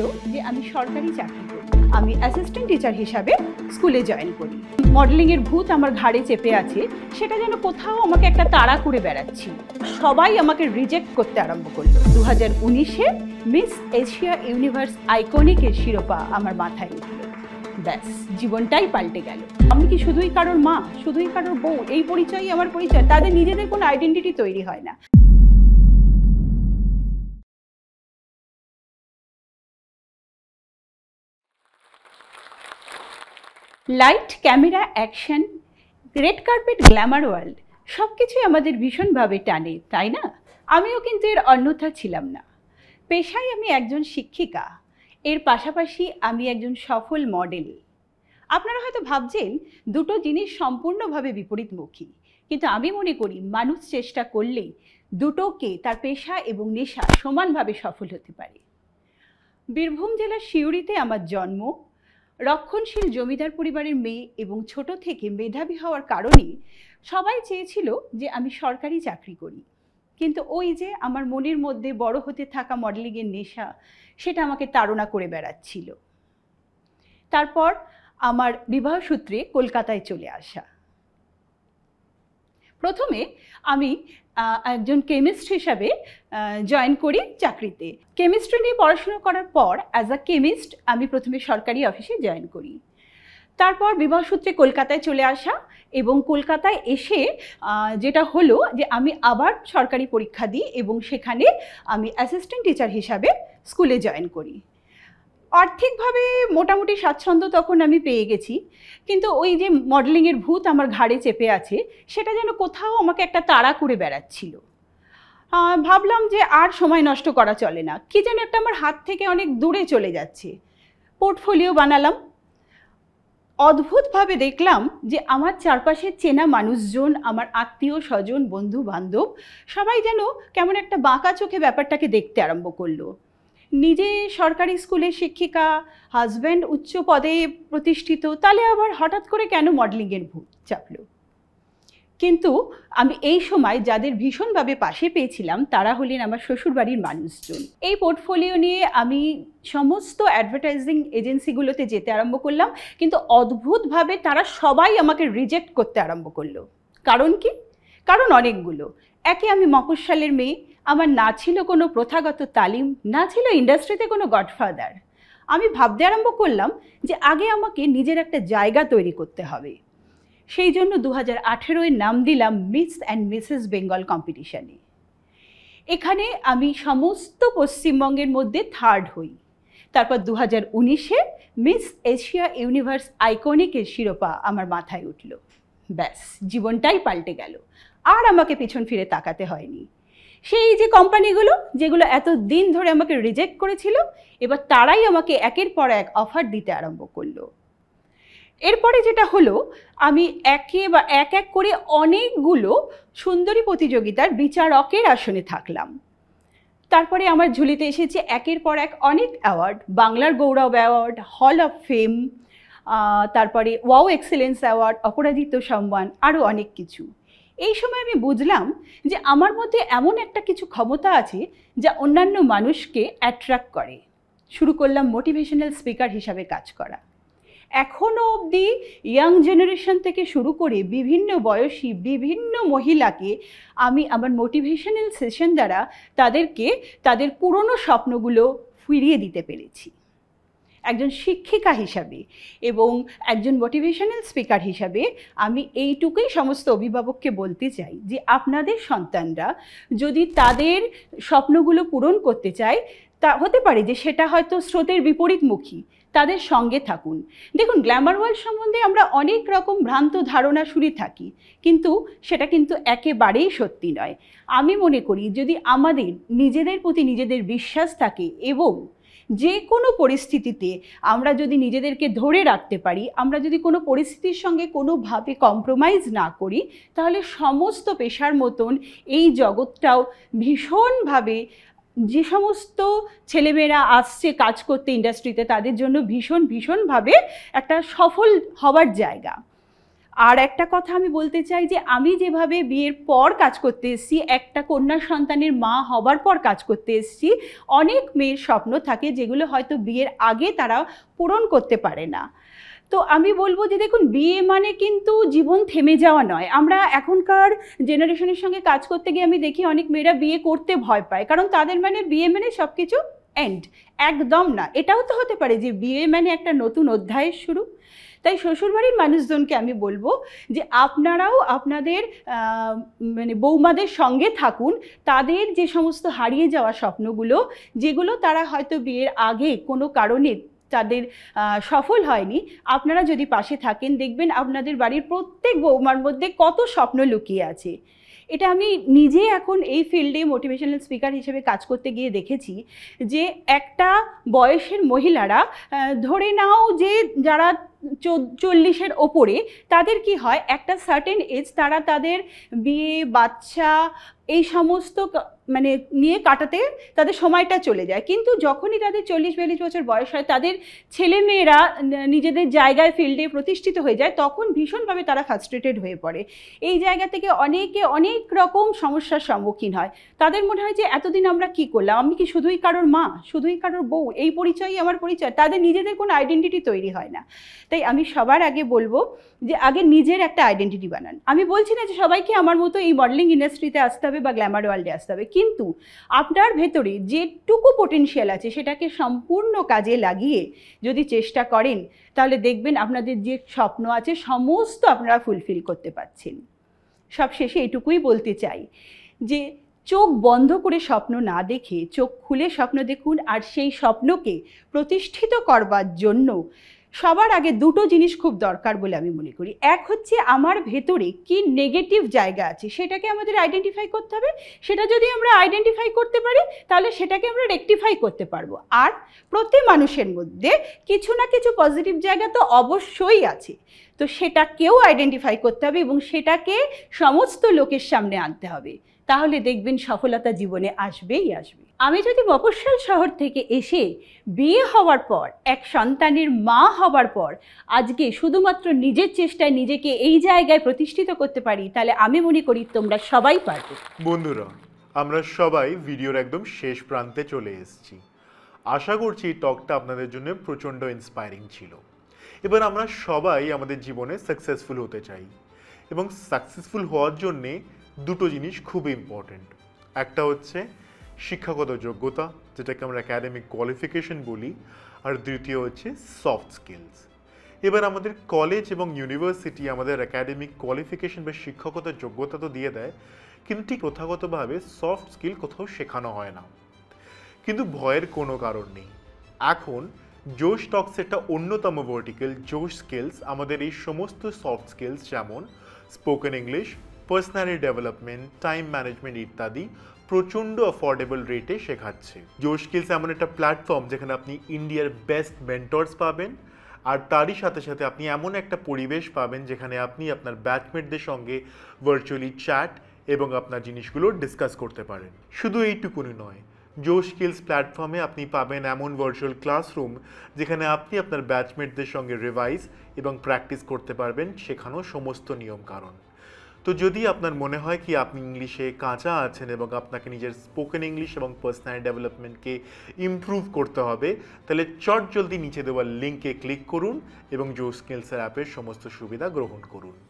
ছিল যে আমি সরকারি চাকরি করি আমি অ্যাসিস্ট্যান্ট টিচার হিসাবে স্কুলে জয়েন করি মডেলিংয়ের ভূত আমার ঘাড়ে চেপে আছে সেটা যেন কোথাও আমাকে একটা তাড়া করে বেড়াচ্ছি সবাই আমাকে রিজেক্ট করতে আরম্ভ করলো দু হাজার উনিশে মিস এশিয়া ইউনিভার্স আইকনিকের শিরোপা আমার মাথায় উঠল ব্যাস জীবনটাই পাল্টে গেল আমি কি শুধুই কারোর মা শুধুই কারোর বউ এই পরিচয়ই আমার পরিচয় তাদের নিজেদের কোনো আইডেন্টিটি তৈরি হয় না light camera action red carpet glamour world সব কিছুই আমাদের ভীষণভাবে টানে তাই না আমিও কিন্তু এর অন্যথা ছিলাম না পেশায় আমি একজন শিক্ষিকা এর পাশাপাশি আমি একজন সফল মডেল আপনারা হয়তো ভাবছেন দুটো জিনিস সম্পূর্ণভাবে বিপরীতমুখী কিন্তু আমি মনে করি মানুষ চেষ্টা করলে দুটোকে তার পেশা এবং নেশা সমানভাবে সফল হতে পারে বীরভূম জেলার সিউড়িতে আমার জন্ম রক্ষণশীল জমিদার পরিবারের মেয়ে এবং ছোট থেকে মেধাবী হওয়ার কারণে সবাই চেয়েছিল যে আমি সরকারি চাকরি করি কিন্তু ওই যে আমার মনের মধ্যে বড় হতে থাকা মডেলিংয়ের নেশা সেটা আমাকে তাড়না করে বেড়াচ্ছিল তারপর আমার বিবাহসূত্রে কলকাতায় চলে আসা প্রথমে আমি একজন কেমিস্ট হিসাবে জয়েন করি চাকরিতে কেমিস্ট্রি নিয়ে পড়াশোনা করার পর অ্যাজ আ কেমিস্ট আমি প্রথমে সরকারি অফিসে জয়েন করি তারপর বিবাহ সূত্রে কলকাতায় চলে আসা এবং কলকাতায় এসে যেটা হলো যে আমি আবার সরকারি পরীক্ষা দিই এবং সেখানে আমি অ্যাসিস্ট্যান্ট টিচার হিসাবে স্কুলে জয়েন করি আর্থিকভাবে মোটামুটি স্বাচ্ছন্দ্য তখন আমি পেয়ে গেছি কিন্তু ওই যে মডেলিংয়ের ভূত আমার ঘাড়ে চেপে আছে সেটা যেন কোথাও আমাকে একটা তাড়া করে বেড়াচ্ছিল ভাবলাম যে আর সময় নষ্ট করা চলে না কী যেন একটা আমার হাত থেকে অনেক দূরে চলে যাচ্ছে পোর্টফোলিও বানালাম অদ্ভুতভাবে দেখলাম যে আমার চারপাশে চেনা মানুষজন আমার আত্মীয় স্বজন বন্ধু বান্ধব সবাই যেন কেমন একটা বাঁকা চোখে ব্যাপারটাকে দেখতে আরম্ভ করলো নিজে সরকারি স্কুলে শিক্ষিকা হাজব্যান্ড উচ্চ পদে প্রতিষ্ঠিত তাহলে আবার হঠাৎ করে কেন মডেলিংয়ের ভূত চাপল কিন্তু আমি এই সময় যাদের ভীষণভাবে পাশে পেয়েছিলাম তারা হলেন আমার শ্বশুরবাড়ির মানুষজন এই পোর্টফোলিও নিয়ে আমি সমস্ত অ্যাডভার্টাইজিং এজেন্সিগুলোতে যেতে আরম্ভ করলাম কিন্তু অদ্ভুতভাবে তারা সবাই আমাকে রিজেক্ট করতে আরম্ভ করলো কারণ কি কারণ অনেকগুলো একে আমি মকুশালের মেয়ে আমার না ছিল কোনো প্রথাগত তালিম না ছিল ইন্ডাস্ট্রিতে কোনো গডফাদার আমি ভাবতে আরম্ভ করলাম যে আগে আমাকে নিজের একটা জায়গা তৈরি করতে হবে সেই জন্য দু হাজার আঠেরোয় নাম দিলাম মিস অ্যান্ড মিসেস বেঙ্গল কম্পিটিশানে এখানে আমি সমস্ত পশ্চিমবঙ্গের মধ্যে থার্ড হই তারপর দু হাজার উনিশে মিস এশিয়া ইউনিভার্স আইকনিকের শিরোপা আমার মাথায় উঠল ব্যাস জীবনটাই পাল্টে গেল আর আমাকে পিছন ফিরে তাকাতে হয়নি সেই যে কোম্পানিগুলো যেগুলো এত দিন ধরে আমাকে রিজেক্ট করেছিল এবার তারাই আমাকে একের পর এক অফার দিতে আরম্ভ করলো এরপরে যেটা হলো আমি একে বা এক এক করে অনেকগুলো সুন্দরী প্রতিযোগিতার বিচারকের আসনে থাকলাম তারপরে আমার ঝুলিতে এসেছে একের পর এক অনেক অ্যাওয়ার্ড বাংলার গৌরব অ্যাওয়ার্ড হল অফ ফেম তারপরে ওয়াও এক্সেলেন্স অ্যাওয়ার্ড অপরাজিত সম্মান আরও অনেক কিছু এই সময় আমি বুঝলাম যে আমার মধ্যে এমন একটা কিছু ক্ষমতা আছে যা অন্যান্য মানুষকে অ্যাট্রাক্ট করে শুরু করলাম মোটিভেশনাল স্পিকার হিসাবে কাজ করা এখনও অবধি ইয়াং জেনারেশন থেকে শুরু করে বিভিন্ন বয়সী বিভিন্ন মহিলাকে আমি আমার মোটিভেশনাল সেশন দ্বারা তাদেরকে তাদের পুরনো স্বপ্নগুলো ফিরিয়ে দিতে পেরেছি একজন শিক্ষিকা হিসাবে এবং একজন মোটিভেশনাল স্পিকার হিসাবে আমি এইটুকুই সমস্ত অভিভাবককে বলতে চাই যে আপনাদের সন্তানরা যদি তাদের স্বপ্নগুলো পূরণ করতে চায় তা হতে পারে যে সেটা হয়তো স্রোতের বিপরীতমুখী তাদের সঙ্গে থাকুন দেখুন গ্ল্যামার ওয়ার্ল্ড সম্বন্ধে আমরা অনেক রকম ভ্রান্ত ধারণা শুনে থাকি কিন্তু সেটা কিন্তু একেবারেই সত্যি নয় আমি মনে করি যদি আমাদের নিজেদের প্রতি নিজেদের বিশ্বাস থাকে এবং যে কোনো পরিস্থিতিতে আমরা যদি নিজেদেরকে ধরে রাখতে পারি আমরা যদি কোনো পরিস্থিতির সঙ্গে কোনোভাবে কম্প্রোমাইজ না করি তাহলে সমস্ত পেশার মতন এই জগৎটাও ভীষণভাবে যে সমস্ত ছেলেমেয়েরা আসছে কাজ করতে ইন্ডাস্ট্রিতে তাদের জন্য ভীষণ ভীষণভাবে একটা সফল হবার জায়গা আর একটা কথা আমি বলতে চাই যে আমি যেভাবে বিয়ের পর কাজ করতে এসেছি একটা কন্যা সন্তানের মা হবার পর কাজ করতে এসেছি অনেক মেয়ের স্বপ্ন থাকে যেগুলো হয়তো বিয়ের আগে তারা পূরণ করতে পারে না তো আমি বলবো যে দেখুন বিয়ে মানে কিন্তু জীবন থেমে যাওয়া নয় আমরা এখনকার জেনারেশনের সঙ্গে কাজ করতে গিয়ে আমি দেখি অনেক মেয়েরা বিয়ে করতে ভয় পায় কারণ তাদের মানে বিয়ে মানে সব কিছু এন্ড একদম না এটাও তো হতে পারে যে বিয়ে মানে একটা নতুন অধ্যায়ের শুরু তাই শ্বশুরবাড়ির মানুষজনকে আমি বলবো যে আপনারাও আপনাদের মানে বৌমাদের সঙ্গে থাকুন তাদের যে সমস্ত হারিয়ে যাওয়া স্বপ্নগুলো যেগুলো তারা হয়তো বিয়ের আগে কোনো কারণে তাদের সফল হয়নি আপনারা যদি পাশে থাকেন দেখবেন আপনাদের বাড়ির প্রত্যেক বৌমার মধ্যে কত স্বপ্ন লুকিয়ে আছে এটা আমি নিজে এখন এই ফিল্ডে মোটিভেশনাল স্পিকার হিসেবে কাজ করতে গিয়ে দেখেছি যে একটা বয়সের মহিলারা ধরে নাও যে যারা চল্লিশের ওপরে তাদের কি হয় একটা সার্টেন এজ তারা তাদের বিয়ে বাচ্চা এই সমস্ত মানে নিয়ে কাটাতে তাদের সময়টা চলে যায় কিন্তু যখনই তাদের চল্লিশ বিয়াল্লিশ বছর বয়স হয় তাদের ছেলেমেয়েরা নিজেদের জায়গায় ফিল্ডে প্রতিষ্ঠিত হয়ে যায় তখন ভীষণভাবে তারা ফ্রাস্ট্রেটেড হয়ে পড়ে এই জায়গা থেকে অনেকে অনেক রকম সমস্যার সম্মুখীন হয় তাদের মনে হয় যে এতদিন আমরা কি করলাম আমি কি শুধুই কারোর মা শুধুই কারোর বউ এই পরিচয়ই আমার পরিচয় তাদের নিজেদের কোনো আইডেন্টিটি তৈরি হয় না তাই আমি সবার আগে বলবো যে আগে নিজের একটা আইডেন্টিটি বানান আমি বলছি না যে সবাইকে আমার মতো এই মডেলিং ইন্ডাস্ট্রিতে আসতে হবে বা গ্ল্যামার ওয়ার্ল্ডে আসতে হবে কিন্তু আপনার ভেতরে যেটুকু পোটেনশিয়াল আছে সেটাকে সম্পূর্ণ কাজে লাগিয়ে যদি চেষ্টা করেন তাহলে দেখবেন আপনাদের যে স্বপ্ন আছে সমস্ত আপনারা ফুলফিল করতে পারছেন সবশেষে এটুকুই বলতে চাই যে চোখ বন্ধ করে স্বপ্ন না দেখে চোখ খুলে স্বপ্ন দেখুন আর সেই স্বপ্নকে প্রতিষ্ঠিত করবার জন্য সবার আগে দুটো জিনিস খুব দরকার বলে আমি মনে করি এক হচ্ছে আমার ভেতরে কি নেগেটিভ জায়গা আছে সেটাকে আমাদের আইডেন্টিফাই করতে হবে সেটা যদি আমরা আইডেন্টিফাই করতে পারি তাহলে সেটাকে আমরা রেকটিফাই করতে পারবো আর প্রতি মানুষের মধ্যে কিছু না কিছু পজিটিভ জায়গা তো অবশ্যই আছে তো সেটাকেও আইডেন্টিফাই করতে হবে এবং সেটাকে সমস্ত লোকের সামনে আনতে হবে তাহলে দেখবেন সফলতা জীবনে আসবেই আসবে আমি যদি মফস্বল শহর থেকে এসে বিয়ে হওয়ার পর এক সন্তানের মা হওয়ার পর আজকে শুধুমাত্র নিজের চেষ্টায় নিজেকে এই জায়গায় প্রতিষ্ঠিত করতে পারি তাহলে আমি মনে করি তোমরা সবাই পারবে বন্ধুরা আমরা সবাই ভিডিওর একদম শেষ প্রান্তে চলে এসেছি আশা করছি এই টকটা আপনাদের জন্য প্রচণ্ড ইন্সপায়ারিং ছিল এবার আমরা সবাই আমাদের জীবনে সাকসেসফুল হতে চাই এবং সাকসেসফুল হওয়ার জন্যে দুটো জিনিস খুব ইম্পর্ট্যান্ট একটা হচ্ছে শিক্ষাগত যোগ্যতা যেটাকে আমরা অ্যাকাডেমিক কোয়ালিফিকেশন বলি আর দ্বিতীয় হচ্ছে সফট স্কিলস এবার আমাদের কলেজ এবং ইউনিভার্সিটি আমাদের অ্যাকাডেমিক কোয়ালিফিকেশন বা শিক্ষাগত যোগ্যতা তো দিয়ে দেয় কিন্তু ঠিক প্রথাগতভাবে সফট স্কিল কোথাও শেখানো হয় না কিন্তু ভয়ের কোনো কারণ নেই এখন জোশ টক্স একটা অন্যতম ভার্টিক্যাল জোশ স্কিলস আমাদের এই সমস্ত সফট স্কিলস যেমন spoken English personally development time management ইত্যাদি প্রচণ্ড অ্যাফোর্ডেবল রেটে শেখাচ্ছে জো স্কিলস এমন একটা প্ল্যাটফর্ম যেখানে আপনি ইন্ডিয়ার বেস্ট মেন্টর্স পাবেন আর তারই সাথে সাথে আপনি এমন একটা পরিবেশ পাবেন যেখানে আপনি আপনার ব্যাটমেটদের সঙ্গে ভার্চুয়ালি চ্যাট এবং আপনার জিনিসগুলো ডিসকাস করতে পারেন শুধু এইটুকুনি নয় জো স্কিলস প্ল্যাটফর্মে আপনি পাবেন এমন ভার্চুয়াল ক্লাসরুম যেখানে আপনি আপনার ব্যাচমেটদের সঙ্গে রিভাইজ এবং প্র্যাকটিস করতে পারবেন শেখানো সমস্ত নিয়ম কারণ তো যদি আপনার মনে হয় কি আপনি ইংলিশে কাঁচা আছেন এবং আপনাকে নিজের স্পোকেন ইংলিশ এবং পার্সোনাল ডেভেলপমেন্টকে ইম্প্রুভ করতে হবে তাহলে চট জলদি নিচে দেওয়ার লিঙ্কে ক্লিক করুন এবং জো স্কিলসের অ্যাপের সমস্ত সুবিধা গ্রহণ করুন